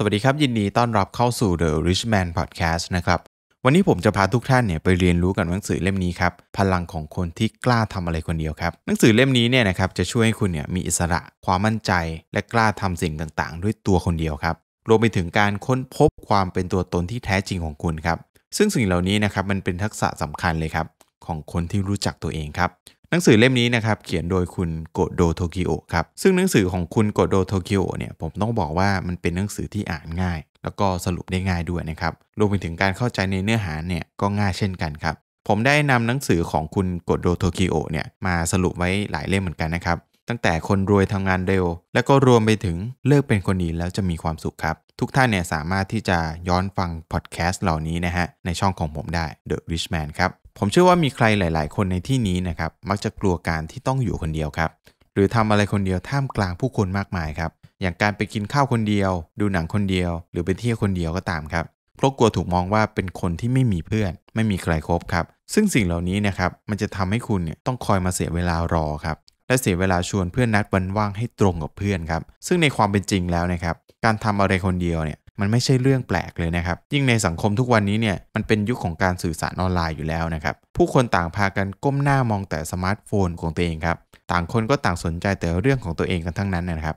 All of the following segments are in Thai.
สวัสดีครับ ยินดีต้อนรับเข้าสู่ The Rich Man Podcast นะครับวันนี้ผมจะพาทุกท่านเนี่ยไปเรียนรู้กันหนังสือเล่มนี้ครับพลังของคนที่กล้าทำอะไรคนเดียวครับหนังสือเล่มนี้เนี่ยนะครับจะช่วยให้คุณเนี่ยมีอิสระความมั่นใจ และกล้าทำสิ่งต่างๆด้วยตัวคนเดียวครับรวมไปถึงการค้นพบความเป็นตัวตนที่แท้จริงของคุณครับซึ่งสิ่งเหล่านี้นะครับมันเป็นทักษะสำคัญเลยครับของคนที่รู้จักตัวเองครับหนังสือเล่มนี้นะครับเขียนโดยคุณโกโดโทกิโอครับซึ่งหนังสือของคุณโกโดโทกิโอเนี่ยผมต้องบอกว่ามันเป็นหนังสือที่อ่านง่าย แล้วก็สรุปได้ง่ายด้วยนะครับรวมไปถึงการเข้าใจในเนื้อหาเนี่ยก็ง่ายเช่นกันครับ ผมได้นำหนังสือของคุณโกโดโทกิโอเนี่ยมาสรุปไว้หลายเล่มเหมือนกันนะครับตั้งแต่คนรวยทำงานเร็ว แล้วก็รวมไปถึงเลิกเป็นคนดีแล้วจะมีความสุขครับ ทุกท่านเนี่ยสามารถที่จะย้อนฟังพอดแคสต์เหล่านี้นะฮะในช่องของผมได้ The Rich Man ครับผมเชื่อว่ามีใครหลาย ๆ คนในที่นี้นะครับมักจะกลัวการที่ต้องอยู่คนเดียวครับ หรือทำอะไรคนเดียวท่ามกลางผู้คนมากมายครับ อย่างการไปกินข้าวคนเดียว ดูหนังคนเดียว หรือไปเที่ยวคนเดียวก็ตามครับเพราะกลัวถูกมองว่าเป็นคนที่ไม่มีเพื่อน ไม่มีใครครบครับซึ่งสิ่งเหล่านี้นะครับมันจะทำให้คุณเนี่ยต้องคอยมาเสียเวลารอครับและเสียเวลาชวนเพื่อนนัดวันว่างให้ตรงกับเพื่อนครับซึ่งในความเป็นจริงแล้วนะครับการทำอะไรคนเดียวเนี่ยมันไม่ใช่เรื่องแปลกเลยนะครับ ยิ่งในสังคมทุกวันนี้เนี่ย มันเป็นยุคขของการสื่อสารออนไลน์อยู่แล้วนะครับ ผู้คนต่างพากันก้มหน้ามองแต่สมาร์ทโฟนของตัวเองครับ ต่างคนก็ต่างสนใจแต่เรื่องของตัวเองกันทั้งนั้นนะครับ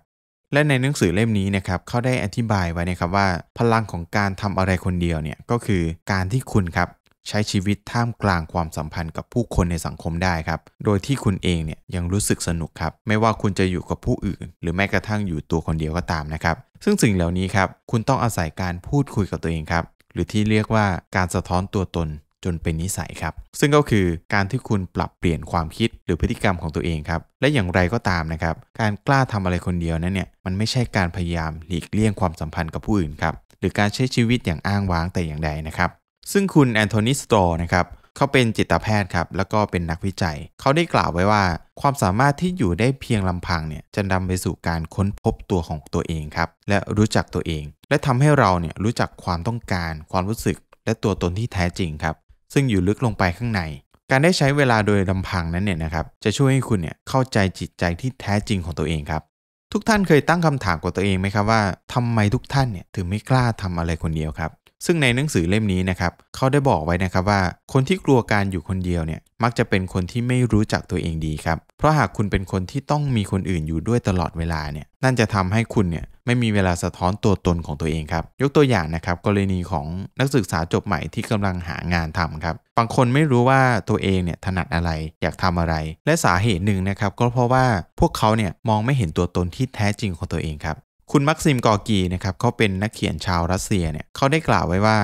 และในหนังสือเล่มนี้นะครับ เขาได้อธิบายไว้นะครับว่า พลังของการทำอะไรคนเดียวเนี่ยก็คือการที่คุณครับใช้ชีวิตท่ามกลางความสัมพันธ์กับผู้คนในสังคมได้ครับ โดยที่คุณเองเนี่ยยังรู้สึกสนุกครับ ไม่ว่าคุณจะอยู่กับผู้อื่น หรือแม้กระทั่งอยู่ตัวคนเดียวก็ตามนะครับ ซึ่งสิ่งเหล่านี้ครับ คุณต้องอาศัยการพูดคุยกับตัวเองครับ หรือที่เรียกว่าการสะท้อนตัวตนจนเป็นนิสัยครับ ซึ่งก็คือการที่คุณปรับเปลี่ยนความคิดหรือพฤติกรรมของตัวเองครับ และอย่างไรก็ตามนะครับ การกล้าทำอะไรคนเดียวนั้นเนี่ย มันไม่ใช่การพยายามหลีกเลี่ยงความสัมพันธ์กับผู้อื่นครับ หรือการใช้ชีวิตอย่างอ้างว้างแต่อย่างใดนะครับซึ่งคุณแอนโทนีสโตร์นะครับ เขาเป็นจิตแพทย์ครับ แล้วก็เป็นนักวิจัย เขาได้กล่าวไว้ว่า ความสามารถที่อยู่ได้เพียงลำพังเนี่ยจะนำไปสู่การค้นพบตัวของตัวเองครับ และรู้จักตัวเอง และทำให้เราเนี่ยรู้จักความต้องการ ความรู้สึก และตัวตนที่แท้จริงครับ ซึ่งอยู่ลึกลงไปข้างใน การได้ใช้เวลาโดยลำพังนั้นเนี่ยนะครับจะช่วยให้คุณเนี่ยเข้าใจจิตใจที่แท้จริงของตัวเองครับ ทุกท่านเคยตั้งคำถามกับตัวเองไหมครับว่า ทำไมทุกท่านเนี่ยถึงไม่กล้าทำอะไรคนเดียวครับซึ่งในหนังสือเล่มนี้นะครับ เขาได้บอกไว้นะครับว่าคนที่กลัวการอยู่คนเดียวเนี่ย มักจะเป็นคนที่ไม่รู้จักตัวเองดีครับ เพราะหากคุณเป็นคนที่ต้องมีคนอื่นอยู่ด้วยตลอดเวลาเนี่ย นั่นจะทำให้คุณเนี่ยไม่มีเวลาสะท้อนตัวตนของตัวเองครับ ยกตัวอย่างนะครับกรณีของนักศึกษาจบใหม่ที่กำลังหางานทำครับ บางคนไม่รู้ว่าตัวเองเนี่ยถนัดอะไรอยากทำอะไร และสาเหตุหนึ่งนะครับก็เพราะว่า พวกเขาเนี่ยมองไม่เห็นตัวตนที่แท้จริงของตัวเองครับคุณมักซิมกอกีนะครับเขาเป็นนักเขียนชาวรัสเซียเนี่ยเขาได้กล่าวไว้ว่า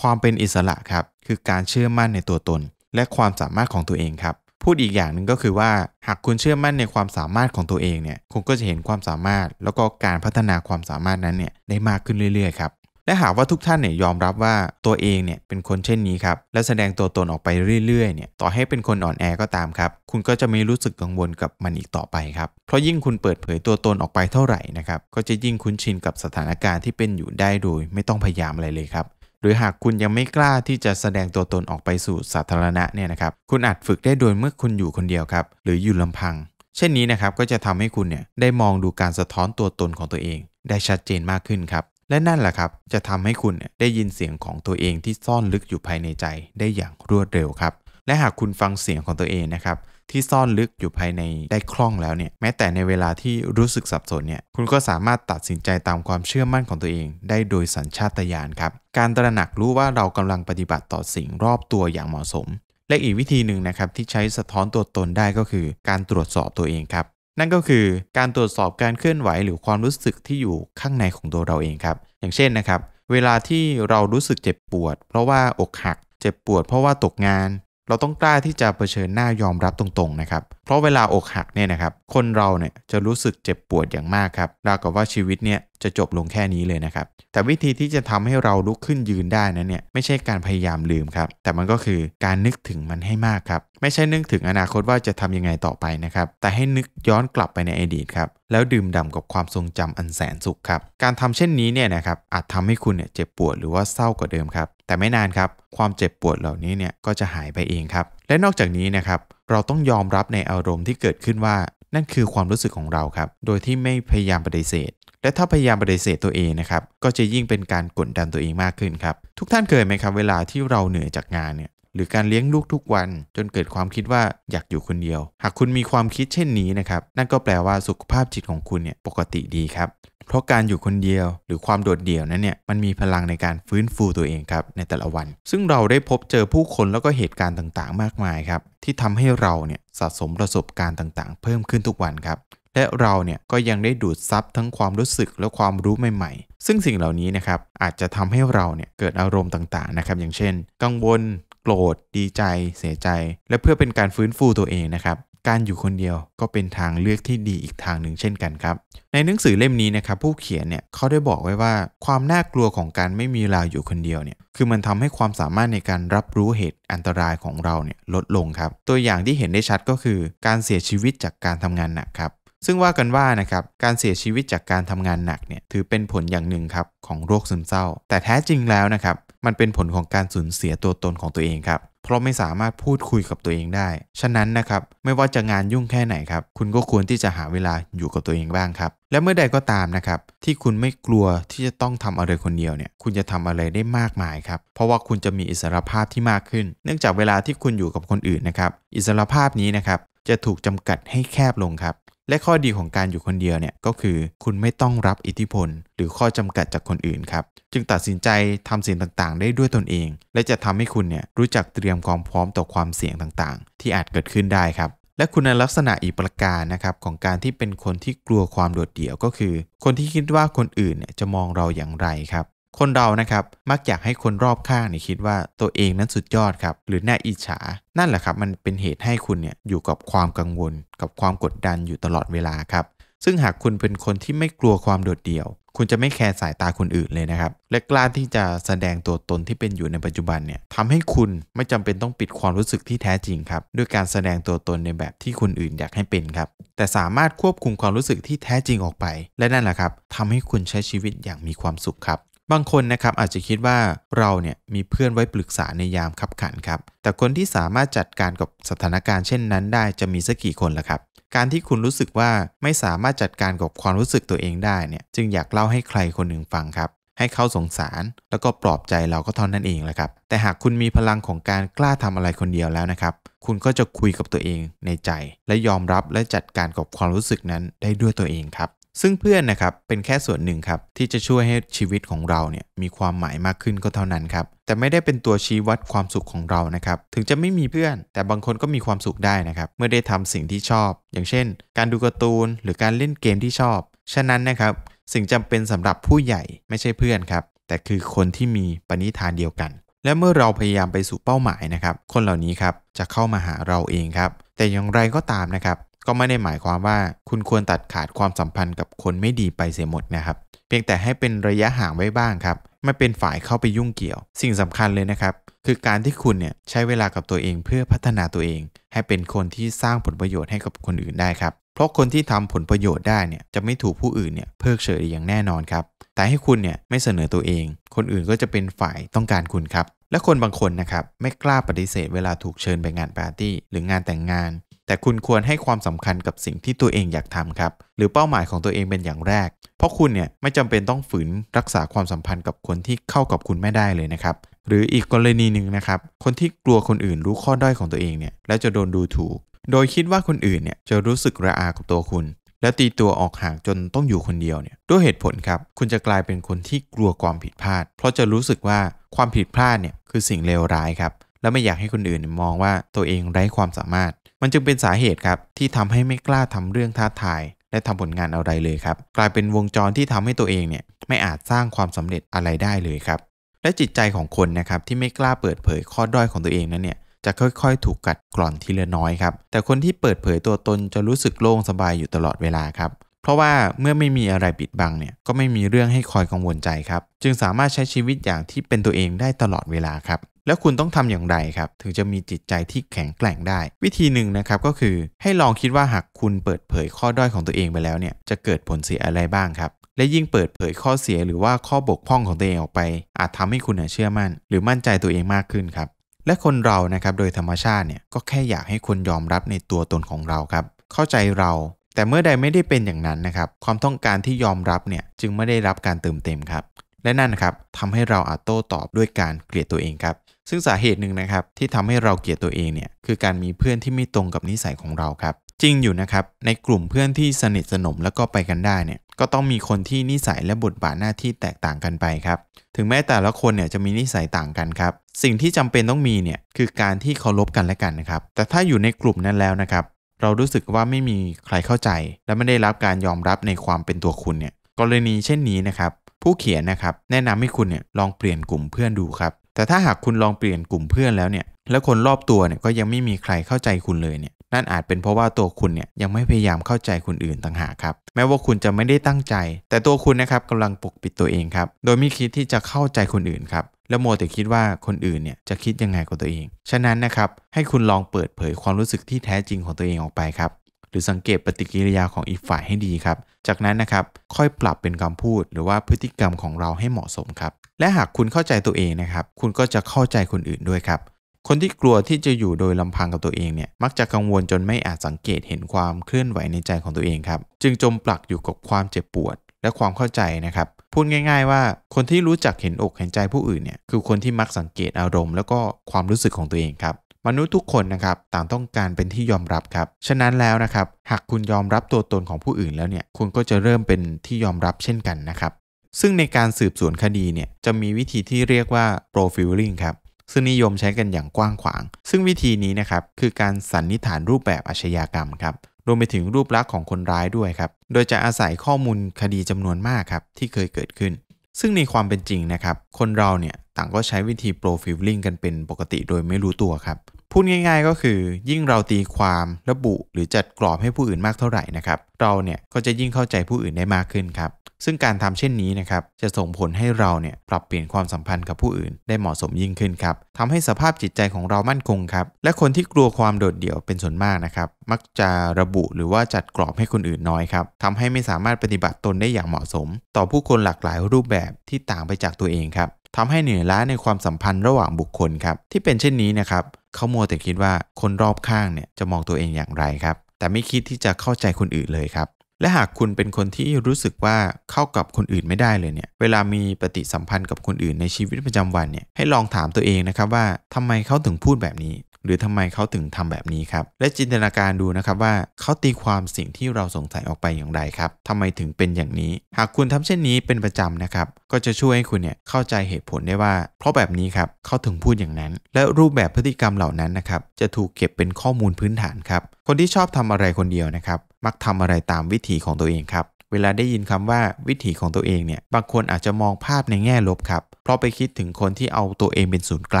ความเป็นอิสระครับ คือการเชื่อมั่นในตัวตน และความสามารถของตัวเองครับ พูดอีกอย่างหนึ่งก็คือว่าหากคุณเชื่อมั่นในความสามารถของตัวเองเนี่ยคุณก็จะเห็นความสามารถแล้วก็การพัฒนาความสามารถนั้นเนี่ยได้มากขึ้นเรื่อยๆครับและหากว่าทุกท่านเนี่ยยอมรับว่าตัวเองเนี่ยเป็นคนเช่นนี้ครับและแสดงตัวตนออกไปเรื่อย ๆ เนี่ยต่อให้เป็นคนอ่อนแอก็ตามครับคุณก็จะไม่รู้สึกกังวลกับมันอีกต่อไปครับเพราะยิ่งคุณเปิดเผยตัวตนออกไปเท่าไหร่นะครับก็จะยิ่งคุ้นชินกับสถานการณ์ที่เป็นอยู่ได้โดย ไม่ต้องพยายามอะไรเลยครับหรือหากคุณยังไม่กล้าที่จะแสดงตัวตนออกไปสู่สาธารณะเนี่ยนะครับคุณอาจฝึกได้โดยเมื่อคุณอยู่คนเดียวครับ หรืออยู่ลำพัง เช่นนี้นะครับก็จะทำให้คุณเนี่ยได้มองดูการสะท้อนตัวตนของตัวเอง ได้ชัดเจนมากขึ้นครับและนั่นแหละครับ จะทำให้คุณได้ยินเสียงของตัวเองที่ซ่อนลึกอยู่ภายในใจได้อย่างรวดเร็วครับและหากคุณฟังเสียงของตัวเองนะครับที่ซ่อนลึกอยู่ภายในได้คล่องแล้วเนี่ยแม้แต่ในเวลาที่รู้สึกสับสนเนี่ยคุณก็สามารถตัดสินใจตามความเชื่อมั่นของตัวเองได้โดยสัญชาตญาณครับการตระหนักรู้ว่าเรากำลังปฏิบัติต่อสิ่งรอบตัวอย่างเหมาะสม และอีกวิธีหนึ่งนะครับที่ใช้สะท้อนตัวตนได้ก็คือการตรวจสอบตัวเองครับนั่นก็คือการตรวจสอบการเคลื่อนไหวหรือความรู้สึกที่อยู่ข้างในของตัวเราเองครับ อย่างเช่นนะครับ เวลาที่เรารู้สึกเจ็บปวด เพราะว่าอกหักเจ็บปวดเพราะว่าตกงานเราต้องกล้าที่จะเผชิญหน้ายอมรับตรง ๆ นะครับ เพราะเวลาอกหักเนี่ยนะครับ คนเราเนี่ยจะรู้สึกเจ็บปวดอย่างมากครับ ราวกับว่าชีวิตเนี่ยจะจบลงแค่นี้เลยนะครับ แต่วิธีที่จะทำให้เราลุกขึ้นยืนได้นั้นเนี่ยไม่ใช่การพยายามลืมครับ แต่มันก็คือการนึกถึงมันให้มากครับ ไม่ใช่นึกถึงอนาคตว่าจะทำยังไงต่อไปนะครับ แต่ให้นึกย้อนกลับไปในอดีตครับ แล้วดื่มด่ากับความทรงจำอันแสนสุขครับ การทำเช่นนี้เนี่ยนะครับอาจทำให้คุณเนี่ยเจ็บปวดหรือว่าเศร้ากว่าเดิมครับแต่ไม่นานครับความเจ็บปวดเหล่านี้เนี่ยก็จะหายไปเองครับ และนอกจากนี้นะครับเราต้องยอมรับในอารมณ์ที่เกิดขึ้นว่า นั่นคือความรู้สึกของเราครับโดยที่ไม่พยายามปฏิเสธ และถ้าพยายามปฏิเสธตัวเองนะครับก็จะยิ่งเป็นการกดดันตัวเองมากขึ้นครับ ทุกท่านเคยไหมครับเวลาที่เราเหนื่อยจากงานเนี่ยหรือการเลี้ยงลูกทุกวัน จนเกิดความคิดว่าอยากอยู่คนเดียว หากคุณมีความคิดเช่นนี้นะครับนั่นก็แปลว่าสุขภาพจิตของคุณเนี่ยปกติดีครับเพราะการอยู่คนเดียวหรือความโดดเดี่ยวนั้นเนี่ยมันมีพลังในการฟื้นฟูตัวเองครับในแต่ละวัน ซึ่งเราได้พบเจอผู้คนแล้วก็เหตุการณ์ต่างๆมากมายครับที่ทำให้เราเนี่ยสะสมประสบการณ์ต่างๆ เพิ่มขึ้นทุกวันครับและเราเนี่ยก็ยังได้ดูดซับทั้งความรู้สึกและความรู้ใหม่ๆ ซึ่งสิ่งเหล่านี้นะครับอาจจะทำให้เราเนี่ยเกิดอารมณ์ต่างๆนะครับ อย่างเช่นกังวล โกรธ ดีใจ เสียใจ และเพื่อเป็นการฟื้นฟูตัวเองนะครับการอยู่คนเดียวก็เป็นทางเลือกที่ดีอีกทางหนึ่ง เช่นกันครับในหนังสือเล่มนี้นะครับผู้เขียนเนี่ยเขาได้บอกไว้ว่า ความน่ากลัวของการไม่มีเวลาอยู่คนเดียวเนี่ยคือมันทำให้ความสามารถในการรับรู้เหตุอันตรายของเราเนี่ยลดลงครับตัวอย่างที่เห็นได้ชัดก็คือการเสียชีวิตจากการทำงานหนักครับซึ่งว่ากันว่านะครับการเสียชีวิตจากการทำงานหนักเนี่ยถือเป็นผลอย่างหนึ่งครับของโรคซึมเศร้า แต่แท้จริงแล้วนะครับมันเป็นผลของการสูญเสียตัวตนของตัวเองครับเพราะไม่สามารถพูดคุยกับตัวเองได้ ฉะนั้นนะครับ ไม่ว่าจะงานยุ่งแค่ไหนครับ คุณก็ควรที่จะหาเวลาอยู่กับตัวเองบ้างครับ และเมื่อใดก็ตามนะครับ ที่คุณไม่กลัวที่จะต้องทำอะไรคนเดียวเนี่ย คุณจะทำอะไรได้มากมายครับ เพราะว่าคุณจะมีอิสรภาพที่มากขึ้น เนื่องจากเวลาที่คุณอยู่กับคนอื่นนะครับ อิสรภาพนี้นะครับ จะถูกจำกัดให้แคบลงครับและข้อดีของการอยู่คนเดียวเนี่ยก็คือ คุณไม่ต้องรับอิทธิพล หรือข้อจำกัดจากคนอื่นครับจึงตัดสินใจทำสิ่งต่างๆ ได้ด้วยตนเองและจะทำให้คุณเนี่ยรู้จักเตรียมความพร้อมต่อความเสี่ยงต่างๆ ที่อาจเกิดขึ้นได้ครับและคุณลักษณะอีกประการนะครับของการที่เป็นคนที่กลัวความโดดเดี่ยวก็คือ คนที่คิดว่าคนอื่นเนี่ยจะมองเราอย่างไรครับคนเรานะครับมักอยากให้คนรอบข้างเนี่ยคิดว่าตัวเองนั้นสุดยอดครับหรือน่าอิจฉา นั่นแหละครับ มันเป็นเหตุให้คุณเนี่ยอยู่กับความกังวล กับความกดดันอยู่ตลอดเวลาครับซึ่งหากคุณเป็นคนที่ไม่กลัวความโดดเดี่ยว คุณจะไม่แคร์สายตาคนอื่นเลยนะครับ และกล้าที่จะแสดงตัวตนที่เป็นอยู่ในปัจจุบันเนี่ยทำให้คุณไม่จำเป็นต้องปิดความรู้สึกที่แท้จริงครับ ด้วยการแสดงตัวตนในแบบที่คนอื่นอยากให้เป็นครับแต่สามารถควบคุมความรู้สึกที่แท้จริงออกไป และนั่นแหละครับทำให้คุณใช้ชีวิตอย่างมีความสุขครับบางคนนะครับอาจจะคิดว่าเราเนี่ยมีเพื่อนไว้ปรึกษาในยามขับขันครับ แต่คนที่สามารถจัดการกับ สถานการณ์เช่นนั้น ได้จะมีสักกี่คนล่ะครับการที่คุณรู้สึกว่าไม่สามารถจัดการกับความรู้สึกตัวเองได้เนี่ยจึงอยากเล่าให้ใครคนหนึ่งฟังครับ ให้เขาสงสารแล้วก็ปลอบใจเราก็เท่านั้นเองแหละครับ แต่หากคุณมีพลังของการกล้าทำอะไรคนเดียวแล้วนะครับ คุณก็จะคุยกับตัวเองในใจ และยอมรับและจัดการกับความรู้สึกนั้นได้ด้วยตัวเองครับซึ่งเพื่อนนะครับเป็นแค่ส่วนหนึ่งครับที่จะช่วยให้ชีวิตของเราเนี่ยมีความหมายมากขึ้นก็เท่านั้นครับแต่ไม่ได้เป็นตัวชี้วัดความสุขของเรานะครับถึงจะไม่มีเพื่อนแต่บางคนก็มีความสุขได้นะครับเมื่อได้ทำสิ่งที่ชอบ อย่างเช่น การดูการ์ตูนหรือการเล่นเกมที่ชอบฉะนั้นนะครับสิ่งจำเป็นสำหรับผู้ใหญ่ไม่ใช่เพื่อนครับแต่คือคนที่มีปณิธานเดียวกัน และเมื่อเราพยายามไปสู่เป้าหมายนะครับคนเหล่านี้ครับจะเข้ามาหาเราเองครับแต่อย่างไรก็ตามนะครับก็ไม่ได้หมายความว่า คุณควรตัดขาดความสัมพันธ์กับคนไม่ดีไปเสียหมดนะครับเพียงแต่ให้เป็นระยะห่างไว้บ้างครับ ไม่เป็นฝ่ายเข้าไปยุ่งเกี่ยว สิ่งสำคัญเลยนะครับ คือการที่คุณเนี่ยใช้เวลากับตัวเองเพื่อพัฒนาตัวเอง ให้เป็นคนที่สร้างผลประโยชน์ให้กับคนอื่นได้ครับเพราะคนที่ทำผลประโยชน์ได้เนี่ยจะไม่ถูกผู้อื่นเนี่ยเพิกเฉยอย่างแน่นอนครับ แต่ให้คุณเนี่ยไม่เสนอตัวเอง คนอื่นก็จะเป็นฝ่ายต้องการคุณครับ และคนบางคนนะครับไม่กล้าปฏิเสธ เวลาถูกเชิญไปงานปาร์ตี้หรืองานแต่งงานแต่คุณควรให้ความสำคัญกับสิ่งที่ตัวเองอยากทำครับ หรือเป้าหมายของตัวเองเป็นอย่างแรก เพราะคุณเนี่ยไม่จำเป็นต้องฝืนรักษาความสัมพันธ์กับคนที่เข้ากับคุณไม่ได้เลยนะครับ หรืออีกกรณีหนึ่งนะครับ คนที่กลัวคนอื่นรู้ข้อด้อยของตัวเองเนี่ยแล้วจะโดนดูถูก โดยคิดว่าคนอื่นเนี่ยจะรู้สึกระอากับตัวคุณ แล้วตีตัวออกห่างจนต้องอยู่คนเดียวเนี่ยด้วยเหตุผลครับ คุณจะกลายเป็นคนที่กลัวความผิดพลาด เพราะจะรู้สึกว่าความผิดพลาดเนี่ยคือสิ่งเลวร้ายครับและไม่อยากให้คนอื่นมองว่าตัวเองไร้ความสามารถมันจึงเป็นสาเหตุครับที่ทำให้ไม่กล้าทำเรื่องท้าทายและทำผลงานอะไรเลยครับกลายเป็นวงจรที่ทำให้ตัวเองเนี่ยไม่อาจสร้างความสำเร็จอะไรได้เลยครับ และจิตใจของคนนะครับที่ไม่กล้าเปิดเผยข้อด้อยของตัวเองนั้นเนี่ยจะค่อย ๆ ถูกกัดกร่อนทีละน้อยครับแต่คนที่เปิดเผยตัวตนจะรู้สึกโล่งสบายอยู่ตลอดเวลาครับ เพราะว่าเมื่อไม่มีอะไรปิดบังเนี่ยก็ไม่มีเรื่องให้คอยกังวลใจครับจึงสามารถใช้ชีวิตอย่างที่เป็นตัวเองได้ตลอดเวลาครับแล้วคุณต้องทำอย่างไรครับถึงจะมีจิตใจที่แข็งแกร่งได้ วิธีหนึ่งนะครับ ก็คือให้ลองคิดว่าหากคุณเปิดเผยข้อด้อยของตัวเองไปแล้วเนี่ยจะเกิดผลเสียอะไรบ้างครับ และยิ่งเปิดเผยข้อเสียหรือว่าข้อบกพร่องของตัวเองออกไป อาจทำให้คุณเชื่อมั่น หรือมั่นใจตัวเองมากขึ้นครับและคนเรานะครับโดยธรรมชาติเนี่ยก็แค่อยากให้คนยอมรับในตัวตนของเราครับเข้าใจเรา แต่เมื่อใดไม่ได้เป็นอย่างนั้นนะครับความต้องการที่ยอมรับเนี่ยจึงไม่ได้รับการเติมเต็มครับ และนั่นครับทำให้เราอาจโต้ตอบด้วยการเกลียดตัวเองครับซึ่งสาเหตุหนึ่งนะครับที่ทำให้เราเกลียดตัวเองเนี่ยคือการมีเพื่อนที่ไม่ตรงกับนิสัยของเราครับ จริงอยู่นะครับ ในกลุ่มเพื่อนที่สนิทสนมแล้วก็ไปกันได้เนี่ยก็ต้องมีคนที่นิสัยและบทบาทหน้าที่แตกต่างกันไปครับ ถึงแม้แต่ละคนเนี่ยจะมีนิสัยต่างกันครับ สิ่งที่จำเป็นต้องมีเนี่ยคือการที่เคารพกันและกันนะครับแต่ถ้าอยู่ในกลุ่มนั้นแล้วนะครับเรารู้สึกว่าไม่มีใครเข้าใจ และไม่ได้รับการยอมรับในความเป็นตัวคุณเนี่ยกรณีเช่นนี้นะครับผู้เขียนนะครับแนะนำให้คุณเนี่ยลองเปลี่ยนกลุ่มเพื่อนดูครับแต่ถ้าหากคุณลองเปลี่ยนกลุ่มเพื่อนแล้วเนี่ย แล้วคนรอบตัวเนี่ยก็ยังไม่มีใครเข้าใจคุณเลยเนี่ยนั่นอาจเป็นเพราะว่าตัวคุณเนี่ยยังไม่พยายามเข้าใจคนอื่นต่างหากครับแม้ว่าคุณจะไม่ได้ตั้งใจ แต่ตัวคุณนะครับกำลังปกปิดตัวเองครับโดยไม่คิดที่จะเข้าใจคนอื่นครับแล้วโมแต่คิดว่าคนอื่นเนี่ยจะคิดยังไงกับตัวเองฉะนั้นนะครับให้คุณลองเปิดเผยความรู้สึกที่แท้จริงของตัวเองออกไปครับหรือสังเกตปฏิกิริยาของอีกฝ่ายให้ดีครับจากนั้นนะครับ ค่อยปรับเป็นคำพูดหรือว่าพฤติกรรมของเราให้เหมาะสมครับ และหากคุณเข้าใจตัวเองนะครับ คุณก็จะเข้าใจคนอื่นด้วยครับ คนที่กลัวที่จะอยู่โดยลำพังกับตัวเองเนี่ย มักจะกังวลจนไม่อาจสังเกตเห็นความเคลื่อนไหวในใจของตัวเองครับ จึงจมปลักอยู่กับความเจ็บปวดและความเข้าใจนะครับ พูดง่าย ๆ ว่า คนที่รู้จักเห็นอกเห็นใจผู้อื่นเนี่ย คือคนที่มักสังเกตอารมณ์ แล้วก็ความรู้สึกของตัวเองครับมนุษย์ทุกคนนะครับต่างต้องการเป็นที่ยอมรับครับ ฉะนั้นแล้วนะครับ หากคุณยอมรับตัวตนของผู้อื่นแล้วเนี่ยคุณก็จะเริ่มเป็นที่ยอมรับเช่นกันนะครับ ซึ่งในการสืบสวนคดีเนี่ยจะมีวิธีที่เรียกว่า profiling ครับซึ่งนิยมใช้กันอย่างกว้างขวาง ซึ่งวิธีนี้นะครับคือการสันนิษฐานรูปแบบอาชญากรรมครับรวมไปถึงรูปลักษณ์ของคนร้ายด้วยครับโดยจะอาศัยข้อมูลคดีจำนวนมากครับที่เคยเกิดขึ้น ซึ่งในความเป็นจริงนะครับ คนเราเนี่ยต่างก็ใช้วิธีโปรฟิลลิ่งกันเป็นปกติโดยไม่รู้ตัวครับ พูดง่าย ๆ ก็คือยิ่งเราตีความระบุ หรือจัดกรอบให้ผู้อื่นมากเท่าไหร่นะครับเราเนี่ย ก็จะยิ่งเข้าใจผู้อื่นได้มากขึ้นครับซึ่งการทำเช่นนี้นะครับจะส่งผลให้เราเนี่ยปรับเปลี่ยนความสัมพันธ์กับผู้อื่นได้เหมาะสมยิ่งขึ้นครับทำให้สภาพจิตใจของเรามั่นคงครับและคนที่กลัวความโดดเดี่ยวเป็นส่วนมากนะครับมักจะระบุหรือว่าจัดกรอบให้คนอื่นน้อยครับทำให้ไม่สามารถปฏิบัติตนได้อย่างเหมาะสม ต่อผู้คนหลากหลายรูปแบบที่ต่างไปจากตัวเองครับทำให้เหนื่อยล้าในความสัมพันธ์ระหว่างบุคคลครับที่เป็นเช่นนี้นะครับเขามัวแต่คิดว่าคนรอบข้างเนี่ยจะมองตัวเองอย่างไรครับแต่ไม่คิดที่จะเข้าใจคนอื่นเลยครับและหากคุณเป็นคนที่รู้สึกว่าเข้ากับคนอื่นไม่ได้เลยเนี่ยเวลามีปฏิสัมพันธ์กับคนอื่นในชีวิตประจำวันเนี่ยให้ลองถามตัวเองนะครับว่าทำไมเขาถึงพูดแบบนี้หรือทำไมเขาถึงทำแบบนี้ครับและจินตนาการดูนะครับว่า เขาตีความสิ่งที่เราสงสัยออกไปอย่างไรครับทำไมถึงเป็นอย่างนี้ หากคุณทำเช่นนี้เป็นประจำนะครับก็จะช่วยให้คุณเนี่ยเข้าใจเหตุผลได้ว่า เพราะแบบนี้ครับเขาถึงพูดอย่างนั้น และรูปแบบพฤติกรรมเหล่านั้นนะครับจะถูกเก็บเป็นข้อมูลพื้นฐานครับคนที่ชอบทำอะไรคนเดียวนะครับมักทำอะไรตามวิถีของตัวเองครับเวลาได้ยินคำว่าวิถีของตัวเองเนี่ยบางคนอาจจะมองภาพในแง่ลบครับเพราะไปคิดถึงคนที่เอาตัวเองเป็นศูนย์กล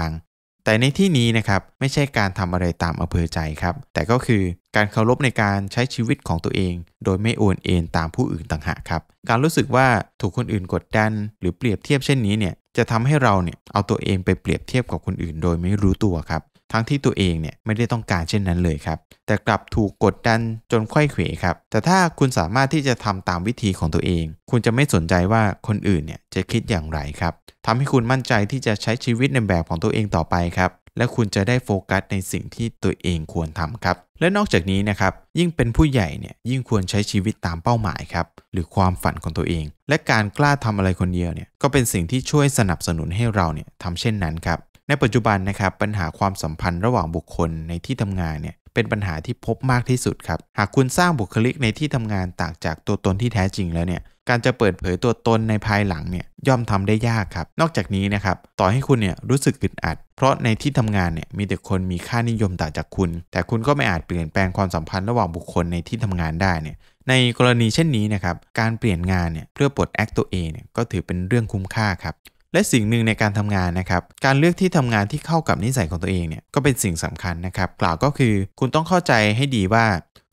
างแต่ในที่นี้นะครับ ไม่ใช่การทำอะไรตามอำเภอใจครับ แต่ก็คือการเคารพในการใช้ชีวิตของตัวเอง โดยไม่โอนเอ็นตามผู้อื่นต่างหากครับการรู้สึกว่าถูกคนอื่นกดดันหรือเปรียบเทียบเช่นนี้เนี่ยจะทำให้เราเนี่ย เอาตัวเองไปเปรียบเทียบกับคนอื่นโดยไม่รู้ตัวครับทั้งที่ตัวเองเนี่ยไม่ได้ต้องการเช่นนั้นเลยครับ แต่กลับถูกกดดันจนค่อยเขวครับ แต่ถ้าคุณสามารถที่จะทำ ตามวิธีของตัวเอง คุณจะไม่สนใจว่าคนอื่นเนี่ยจะคิดอย่างไรครับทำให้คุณมั่นใจที่จะใช้ชีวิตในแบบของตัวเองต่อไปครับและคุณจะได้โฟกัสในสิ่งที่ตัวเองควรทำครับ และนอกจากนี้นะครับยิ่งเป็นผู้ใหญ่เนี่ยยิ่งควรใช้ชีวิตตามเป้าหมายครับ หรือความฝันของตัวเอง และการกล้าทำอะไรคนเดียวเนี่ยก็เป็นสิ่งที่ช่วยสนับสนุนให้เราเนี่ยทำเช่นนั้นครับในปัจจุบันนะครับปัญหาความสัมพันธ์ระหว่างบุคคลในที่ทำงานเนี่ยเป็นปัญหาที่พบมากที่สุดครับหากคุณสร้างบุคลิกในที่ทำงาน ต่างจากตัวตนที่แท้จริงแล้วเนี่ยการจะเปิดเผยตัวตนในภายหลังเนี่ยย่อมทำได้ยากครับนอกจากนี้นะครับต่อให้คุณเนี่ยรู้สึกอึดอัด เพราะในที่ทำงานเนี่ยมีแต่คนมีค่านิยมต่างจากคุณ แต่คุณก็ไม่อาจเปลี่ยนแปลงความสัมพันธ์ระหว่างบุคคลในที่ทำงานได้เนี่ยในกรณีเช่นนี้นะครับการเปลี่ยนงานเนี่ยเพื่อปลดแอคตัวเองเนี่ยก็ถือเป็นเรื่องคุ้มค่าครับและสิ่งหนึ่งในการทำงานนะครับ การเลือกที่ทำงานที่เข้ากับนิสัยของตัวเองเนี่ยก็เป็นสิ่งสำคัญนะครับ กล่าวก็คือคุณต้องเข้าใจให้ดีว่า